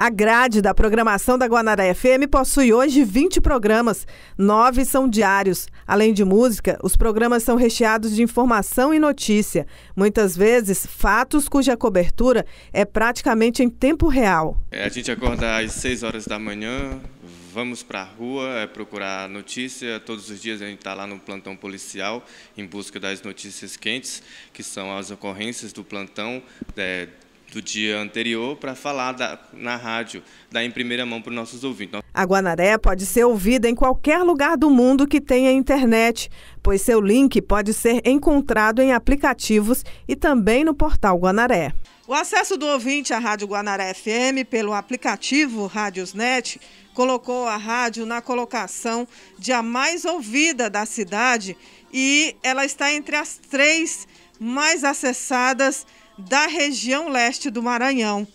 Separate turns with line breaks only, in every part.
A grade da programação da Guanaré FM possui hoje 20 programas, nove são diários. Além de música, os programas são recheados de informação e notícia, muitas vezes fatos cuja cobertura é praticamente em tempo real.
É, a gente acorda às 6 horas da manhã, vamos para a rua é procurar notícia. Todos os dias a gente está lá no plantão policial em busca das notícias quentes, que são as ocorrências do plantão. É, do dia anterior para falar da, na rádio, dar em primeira mão para os nossos ouvintes.
A Guanaré pode ser ouvida em qualquer lugar do mundo que tenha internet, pois seu link pode ser encontrado em aplicativos e também no portal Guanaré. O acesso do ouvinte à Rádio Guanaré FM pelo aplicativo Rádiosnet colocou a rádio na colocação de a mais ouvida da cidade e ela está entre as três mais acessadas da região leste do Maranhão.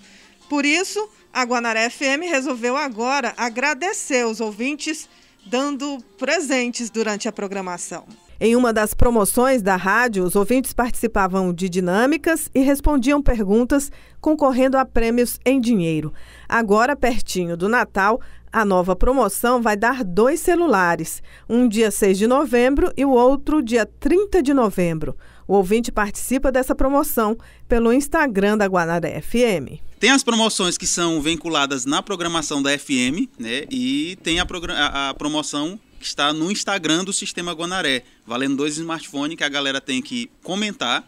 Por isso, a Guanaré FM resolveu agora agradecer os ouvintes dando presentes durante a programação. Em uma das promoções da rádio, os ouvintes participavam de dinâmicas e respondiam perguntas concorrendo a prêmios em dinheiro. Agora, pertinho do Natal, a nova promoção vai dar dois celulares, um dia 6 de novembro e o outro dia 30 de novembro. O ouvinte participa dessa promoção pelo Instagram da Guanaré FM.
Tem as promoções que são vinculadas na programação da FM, né? E tem a, a, a promoção que está no Instagram do Sistema Guanaré, valendo dois smartphones que a galera tem que comentar,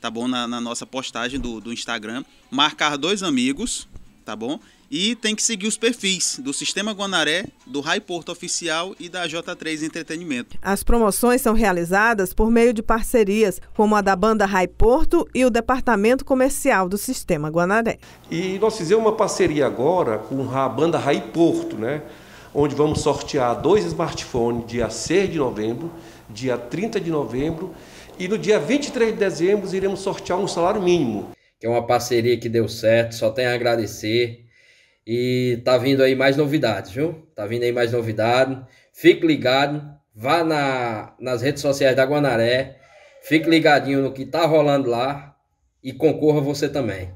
tá bom? Na, na nossa postagem do, do Instagram, marcar dois amigos, tá bom? E tem que seguir os perfis do Sistema Guanaré, do Rai Porto Oficial e da J3 Entretenimento.
As promoções são realizadas por meio de parcerias, como a da banda Rai Porto e o Departamento Comercial do Sistema Guanaré.
E nós fizemos uma parceria
agora com a banda Rai Porto, né? onde vamos sortear dois smartphones dia 6 de novembro, dia 30 de novembro e no dia 23 de dezembro iremos sortear um salário mínimo. Que é uma parceria que deu certo, só tenho a agradecer. E tá vindo aí mais novidades, viu? Tá vindo aí mais novidade. Fique ligado, vá na, nas redes sociais da Guanaré, fique ligadinho no que tá rolando lá e concorra você também.